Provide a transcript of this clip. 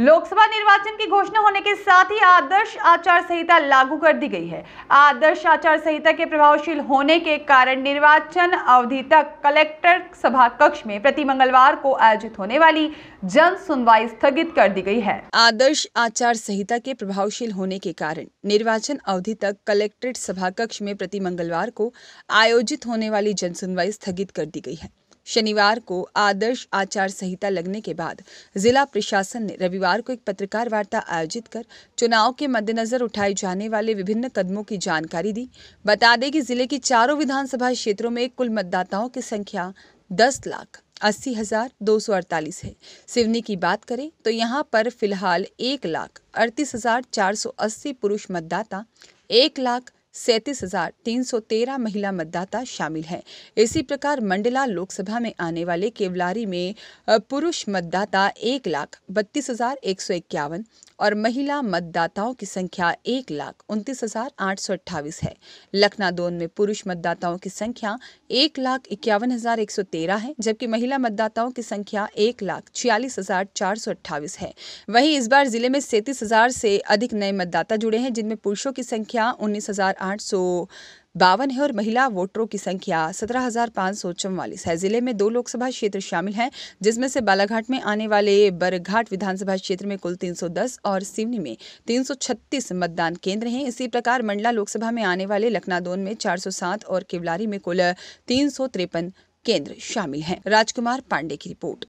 लोकसभा निर्वाचन की घोषणा होने के साथ ही आदर्श आचार संहिता लागू कर दी गई है आदर्श आचार संहिता के प्रभावशील होने के कारण निर्वाचन अवधि तक कलेक्टर सभा कक्ष में प्रति मंगलवार को आयोजित होने वाली जन सुनवाई स्थगित कर दी गई है आदर्श आचार संहिता के प्रभावशील होने के कारण निर्वाचन अवधि तक कलेक्ट्रेट सभा कक्ष में प्रति मंगलवार को आयोजित होने वाली जन सुनवाई स्थगित कर दी गई है शनिवार को आदर्श आचार संहिता लगने के बाद जिला प्रशासन ने रविवार को एक पत्रकार वार्ता आयोजित कर चुनाव के मद्देनजर उठाए जाने वाले विभिन्न कदमों की जानकारी दी बता दें कि जिले की चारों विधानसभा क्षेत्रों में कुल मतदाताओं की संख्या दस लाख अस्सी हजार दो सौ अड़तालीस है सिवनी की बात करें तो यहाँ पर फिलहाल एक लाख अड़तीस हजार चार सौ अस्सी पुरुष मतदाता एक लाख सैंतीस हजार तीन सौ तेरह महिला मतदाता शामिल हैं इसी प्रकार मंडला लोकसभा में आने वाले केवलारी में पुरुष मतदाता एक लाख बत्तीस हजार एक सौ इक्यावन और महिला मतदाताओं की संख्या एक लाख उनतीस हजार आठ सौ अट्ठावीस है लखनादोन में पुरुष मतदाताओं की संख्या एक लाख इक्यावन हजार एक सौ तेरह है जबकि महिला मतदाताओं की संख्या एक लाख छियालीस हजार चार सौ अट्ठावीस है वहीं इस बार जिले में सैंतीस हजार से अधिक नए मतदाता जुड़े हैं जिनमें पुरुषों की संख्या उन्नीस हजार बावन है और महिला वोटरों की संख्या सत्रह हजार पाँच सौ चौवालीस है जिले में दो लोकसभा क्षेत्र शामिल हैं जिसमें से बालाघाट में आने वाले बरघाट विधानसभा क्षेत्र में कुल 310 और सिवनी में 336 मतदान केंद्र हैं इसी प्रकार मंडला लोकसभा में आने वाले लखनादोन में 407 और केवलारी में कुल तीन केंद्र शामिल हैं राजकुमार पांडे की रिपोर्ट